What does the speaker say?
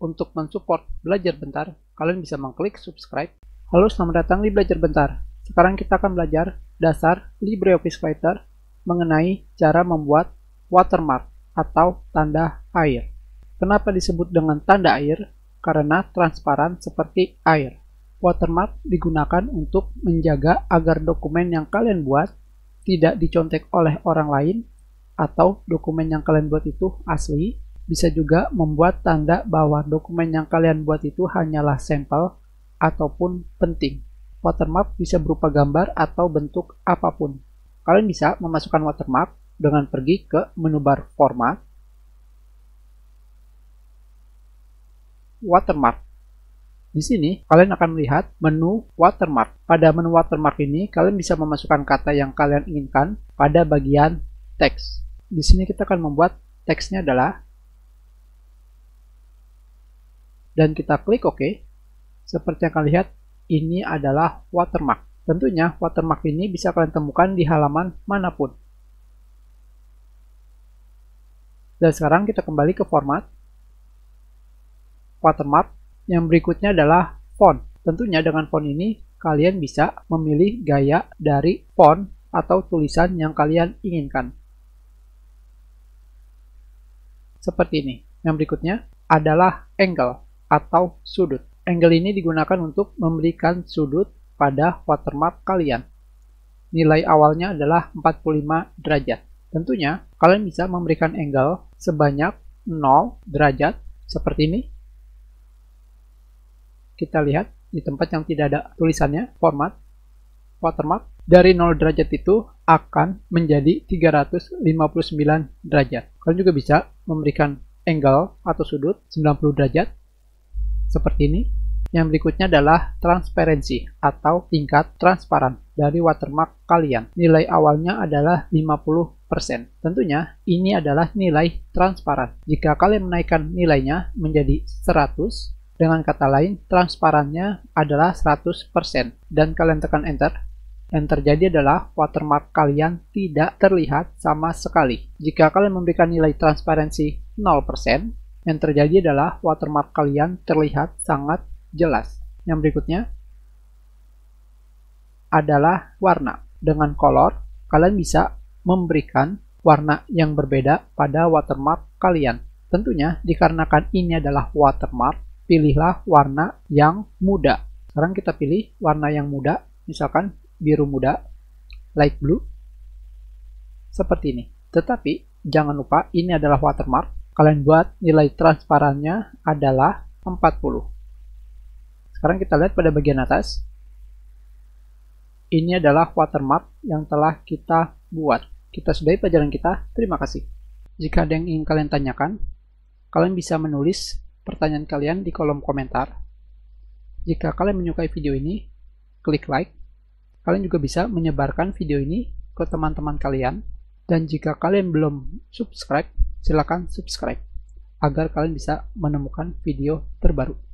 Untuk mensupport Belajar Bentar, kalian bisa mengklik subscribe. Halo, selamat datang di Belajar Bentar. Sekarang kita akan belajar dasar LibreOffice Writer mengenai cara membuat watermark atau tanda air. Kenapa disebut dengan tanda air? Karena transparan seperti air. Watermark digunakan untuk menjaga agar dokumen yang kalian buat tidak dicontek oleh orang lain atau dokumen yang kalian buat itu asli bisa juga membuat tanda bahwa dokumen yang kalian buat itu hanyalah sampel ataupun penting. Watermark bisa berupa gambar atau bentuk apapun. Kalian bisa memasukkan watermark dengan pergi ke menu bar format, watermark. Di sini, kalian akan melihat menu watermark. Pada menu watermark ini, kalian bisa memasukkan kata yang kalian inginkan pada bagian teks. Di sini kita akan membuat teksnya adalah dan kita klik OK, seperti yang kalian lihat, ini adalah watermark. Tentunya watermark ini bisa kalian temukan di halaman manapun. Dan sekarang kita kembali ke format. Watermark yang berikutnya adalah font. Tentunya dengan font ini kalian bisa memilih gaya dari font atau tulisan yang kalian inginkan. Seperti ini. Yang berikutnya adalah angle atau sudut. Angle ini digunakan untuk memberikan sudut pada watermark kalian. Nilai awalnya adalah 45 derajat. Tentunya, kalian bisa memberikan angle sebanyak 0 derajat seperti ini. Kita lihat di tempat yang tidak ada tulisannya, format, watermark. Dari 0 derajat itu akan menjadi 359 derajat. Kalian juga bisa memberikan angle atau sudut 90 derajat seperti ini. Yang berikutnya adalah transparansi atau tingkat transparan dari watermark kalian. Nilai awalnya adalah 50%. Tentunya ini adalah nilai transparan. Jika kalian menaikkan nilainya menjadi 100, dengan kata lain, transparannya adalah 100%. Dan kalian tekan Enter. Yang terjadi adalah watermark kalian tidak terlihat sama sekali. Jika kalian memberikan nilai transparansi 0%, yang terjadi adalah watermark kalian terlihat sangat jelas. Yang berikutnya adalah warna. Dengan color, kalian bisa memberikan warna yang berbeda pada watermark kalian. Tentunya, dikarenakan ini adalah watermark, pilihlah warna yang muda. Sekarang kita pilih warna yang muda, misalkan biru muda, light blue, seperti ini. Tetapi, jangan lupa ini adalah watermark, kalian buat nilai transparannya adalah 40. Sekarang kita lihat pada bagian atas. Ini adalah watermark yang telah kita buat. Kita sudahi pelajaran kita. Terima kasih. Jika ada yang ingin kalian tanyakan, kalian bisa menulis pertanyaan kalian di kolom komentar. Jika kalian menyukai video ini, klik like. Kalian juga bisa menyebarkan video ini ke teman-teman kalian. Dan jika kalian belum subscribe, silakan subscribe agar kalian bisa menemukan video terbaru.